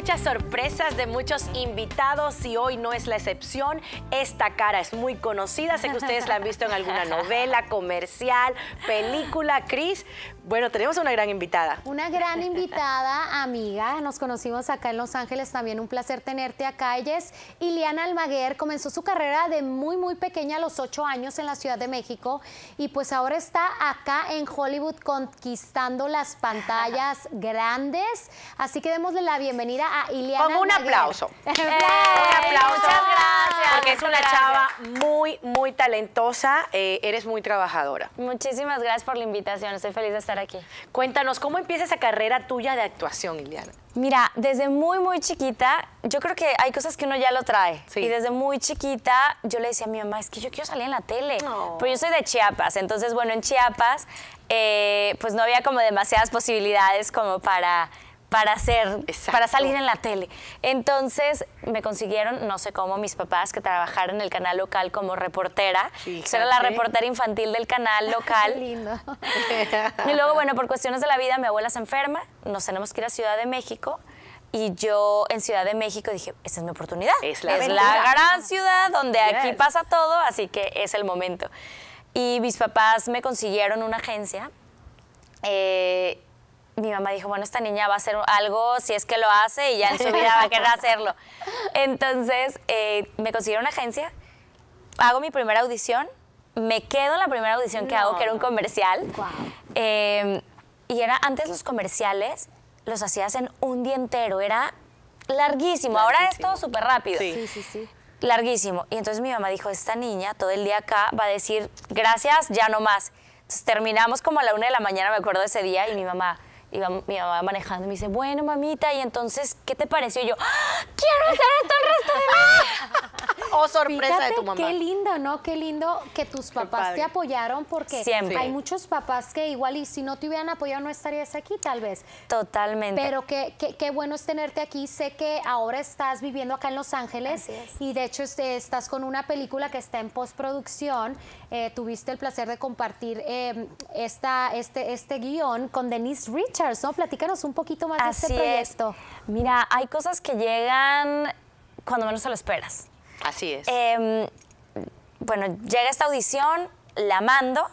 muchas sorpresas de muchos invitados y hoy no es la excepción. Esta cara es muy conocida, sé que ustedes la han visto en alguna novela, comercial, película. Cris, bueno, tenemos una gran invitada. Una gran invitada, amiga. Nos conocimos acá en Los Ángeles, también un placer tenerte acá. Ella Iliana Almaguer, comenzó su carrera de muy, muy pequeña, a los ocho años en la Ciudad de México y pues ahora está acá en Hollywood conquistando las pantallas grandes. Así que démosle la bienvenida con un aplauso. un aplauso. Muchas gracias. Porque es una chava muy, muy talentosa. Eh, eres muy trabajadora. Muchísimas gracias por la invitación. Estoy feliz de estar aquí. Cuéntanos, ¿cómo empieza esa carrera tuya de actuación, Ileana? Mira, desde muy, muy chiquita, yo creo que hay cosas que uno ya lo trae. Y desde muy chiquita yo le decía a mi mamá, es que yo quiero salir en la tele. No. Pues yo soy de Chiapas, entonces, bueno, en Chiapas, eh, pues no había como demasiadas posibilidades como para para hacer, para salir en la tele. Entonces me consiguieron, no sé cómo, mis papás que trabajaron en el canal local como reportera. Fíjate. Era la reportera infantil del canal local. lindo. y luego, bueno, por cuestiones de la vida, mi abuela se enferma, nos tenemos que ir a Ciudad de México. Y yo en Ciudad de México dije, esta es mi oportunidad. Es la, gran ciudad donde aquí pasa todo, así que es el momento. Y mis papás me consiguieron una agencia. Eh, mi mamá dijo, bueno, esta niña va a hacer algo si es que lo hace y ya en su vida va a querer hacerlo. Entonces, eh, me consiguieron una agencia, hago mi primera audición, me quedo en la primera audición que hago, que era un comercial. Em, y era, antes los comerciales los hacías en un día entero, era larguísimo. Ahora es todo súper rápido. Sí. sí, sí, Larguísimo. Y entonces mi mamá dijo, esta niña todo el día acá va a decir, gracias, ya no más. Entonces terminamos como a la una de la mañana, me acuerdo de ese día, y mi mamá, iba, mi mamá manejando y me dice, bueno, mamita, y entonces, ¿qué te pareció? Y yo, ¡Ah! quiero hacer esto el resto de mi vida. o oh, sorpresa de tu mamá. Qué lindo, ¿no? Qué lindo que tus papás te apoyaron porque hay muchos papás que igual y si no te hubieran apoyado no estarías aquí tal vez. Totalmente. Pero qué, qué, bueno es tenerte aquí. Sé que ahora estás viviendo acá en Los Ángeles y de hecho este, estás con una película que está en postproducción. Eh, tuviste el placer de compartir em, esta, este, este guión con Denise Richards, ¿no? Platícanos un poquito más de este proyecto. Mira, hay cosas que llegan cuando menos se lo esperas. Así es. Em, bueno, llega esta audición, la mando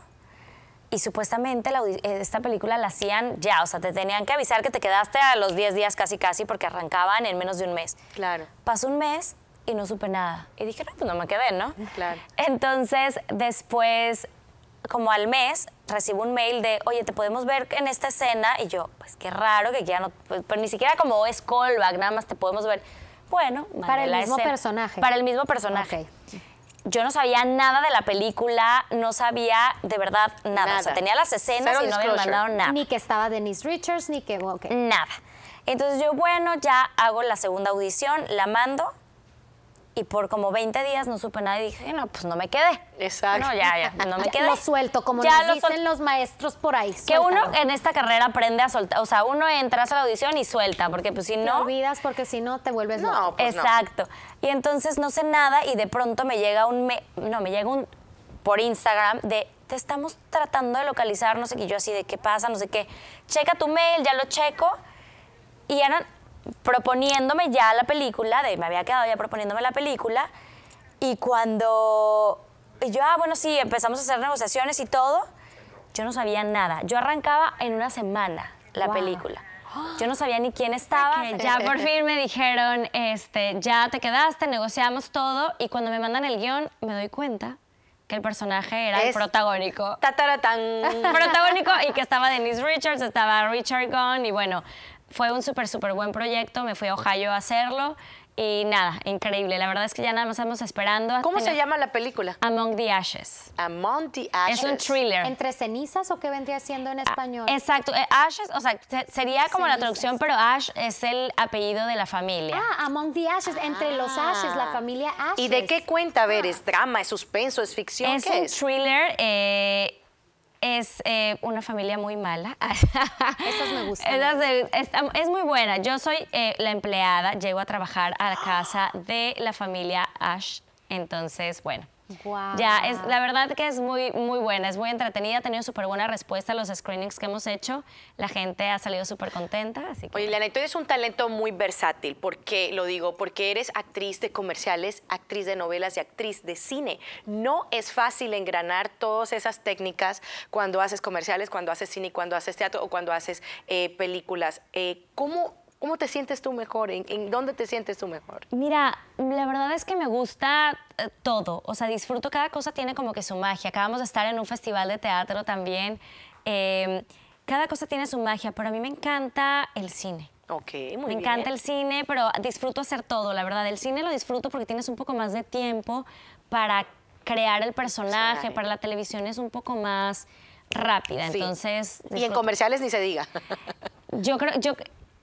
y supuestamente eh, esta película la hacían ya, o sea, te tenían que avisar que te quedaste a los 10 días casi casi porque arrancaban en menos de un mes. Claro. Pasó un mes y no supe nada. Y dije, no, pues no me quedé, ¿no? Mm, claro. Entonces, después, como al mes, recibo un mail de, oye, te podemos ver en esta escena. Y yo, pues qué raro que ya no, pues, pues ni siquiera como es callback, nada más te podemos ver. Bueno, para el mismo personaje. Para el mismo personaje. Yo no sabía nada de la película, no sabía de verdad nada. O sea, tenía las escenas y no me mandaron nada. Ni que estaba Denise Richards, ni que... Nada. Entonces yo, bueno, ya hago la segunda audición, la mando y por como 20 días no supe nada y dije, no, pues no me quedé. Exacto. No, ya, ya, no me quedé. Lo suelto, como ya lo dicen los maestros por ahí. Que uno en esta carrera aprende a soltar, o sea, uno entras a la audición y suelta, porque pues si no... Te olvidas porque si no te vuelves No, loco. Pues Exacto. Y entonces no sé nada y de pronto me llega un... Me, no, me llega un... por Instagram de te estamos tratando de localizar, no sé qué, yo así de qué pasa, no sé qué. Checa tu mail, ya lo checo. Y eran proponiéndome ya la película, me había quedado ya proponiéndome la película, y cuando yo, ah, bueno, sí, empezamos a hacer negociaciones y todo, yo no sabía nada. Yo arrancaba en una semana la película. Yo no sabía ni quién estaba. ya por fin me dijeron, este, ya te quedaste, negociamos todo y cuando me mandan el guión me doy cuenta que el personaje era el protagónico. Tataratán. Protagónico y que estaba Denise Richards, estaba Richard Gunn y bueno, fue un súper, súper buen proyecto. Me fui a Ohio a hacerlo y nada, increíble. La verdad es que ya nada más estamos esperando. ¿Cómo se llama la película? Among the Ashes. Among the Ashes. Es un thriller. ¿Entre cenizas o qué vendría siendo en ah, español? Exacto. Eh, Ashes, o sea, sería como la traducción, pero Ash es el apellido de la familia. Ah, Among the Ashes, entre los ah. Ashes, la familia Ashes. ¿Y de qué cuenta? A ver, ah. ¿es drama, es suspenso, es ficción? Es un thriller. Eh, es eh, una familia muy mala. Esas me gustan. es, muy buena. Yo soy eh, la empleada, llego a trabajar a la casa de la familia Ash. Entonces, bueno, ya, es, la verdad que es muy, muy buena, es muy entretenida, ha tenido súper buena respuesta a los screenings que hemos hecho, la gente ha salido súper contenta. Así Oye, Lana, tú eres un talento muy versátil, ¿por qué lo digo? Porque eres actriz de comerciales, actriz de novelas y actriz de cine. No es fácil engranar todas esas técnicas cuando haces comerciales, cuando haces cine, cuando haces teatro o cuando haces eh, películas. Eh, ¿Cómo ¿Cómo te sientes tú mejor? ¿En, dónde te sientes tú mejor? Mira, la verdad es que me gusta eh, todo. O sea, disfruto cada cosa, tiene como que su magia. Acabamos de estar en un festival de teatro también. Em, cada cosa tiene su magia, pero a mí me encanta el cine. Ok, muy bien. Me encanta el cine, pero disfruto hacer todo, la verdad. El cine lo disfruto porque tienes un poco más de tiempo para crear el personaje, para la televisión es un poco más rápida, entonces... Y en comerciales ni se diga. Yo creo, yo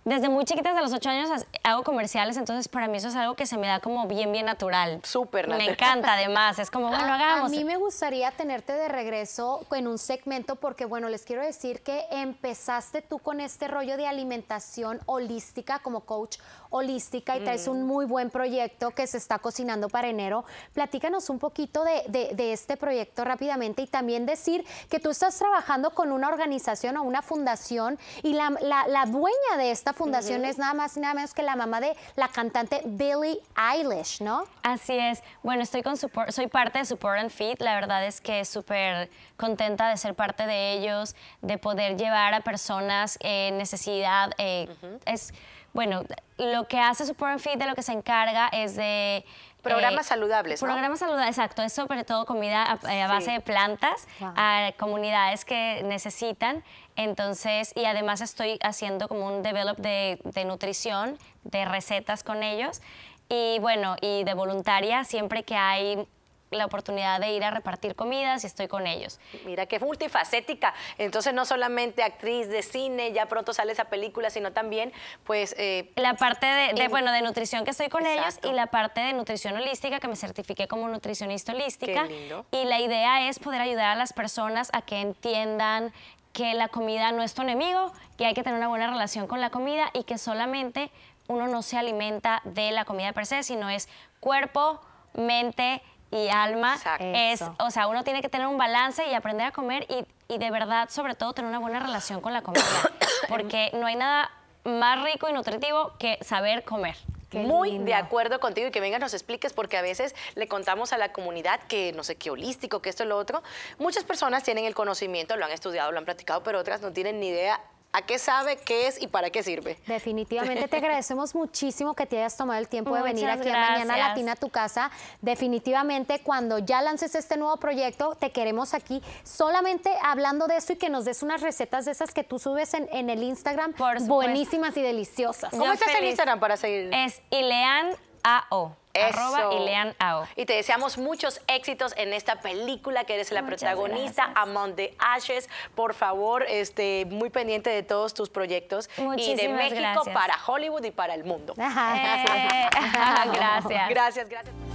desde muy chiquitas, a los ocho años, hago comerciales, entonces para mí eso es algo que se me da como bien, bien natural. Súper natural. Me encanta, además. Es como, bueno, hagamos. A mí me gustaría tenerte de regreso en un segmento porque, bueno, les quiero decir que empezaste tú con este rollo de alimentación holística como coach holística y traes un mm. muy buen proyecto que se está cocinando para enero. Platícanos un poquito de, este proyecto rápidamente y también decir que tú estás trabajando con una organización o una fundación y la dueña de esta fundación es nada más y nada menos que la mamá de la cantante Billie Eilish, ¿no? Así es. Bueno, estoy con support, soy parte de Support and Fit. La verdad es que súper contenta de ser parte de ellos, de poder llevar a personas en necesidad. Eh, es bueno, lo que hace Support and Feed de lo que se encarga es de Programas eh, saludables. ¿no? Programas saludables, exacto. Es sobre todo comida a, eh, base de plantas a comunidades que necesitan. Entonces, y además estoy haciendo como un develop de nutrición, de recetas con ellos. Y bueno, y de voluntaria, siempre que hay la oportunidad de ir a repartir comidas y estoy con ellos. Mira, que multifacética. Entonces, no solamente actriz de cine, ya pronto sale esa película, sino también, pues... Eh, la parte de, bueno, de nutrición que estoy con ellos y la parte de nutrición holística, que me certifiqué como nutricionista holística. Y la idea es poder ayudar a las personas a que entiendan que la comida no es tu enemigo, que hay que tener una buena relación con la comida y que solamente uno no se alimenta de la comida per se, sino es cuerpo, mente, y alma. Es, o sea, uno tiene que tener un balance y aprender a comer y, de verdad, sobre todo, tener una buena relación con la comida. porque no hay nada más rico y nutritivo que saber comer. Muy de acuerdo contigo y que vengas nos expliques porque a veces le contamos a la comunidad que no sé qué holístico, que esto y lo otro. Muchas personas tienen el conocimiento, lo han estudiado, lo han practicado, pero otras no tienen ni idea a qué sabe, qué es y para qué sirve. Definitivamente te agradecemos muchísimo que te hayas tomado el tiempo de venir aquí a Mañana Latina a tu casa. Definitivamente cuando ya lances este nuevo proyecto, te queremos aquí solamente hablando de esto y que nos des unas recetas de esas que tú subes en, en el Instagram, buenísimas y deliciosas. ¿Cómo estás en Instagram para seguir? Es Ilean AO. Eso. Y te deseamos muchos éxitos en esta película que eres la protagonista, Among the Ashes. Por favor, este, muy pendiente de todos tus proyectos. y de México para Hollywood y para el mundo. Eh, gracias. Gracias, gracias.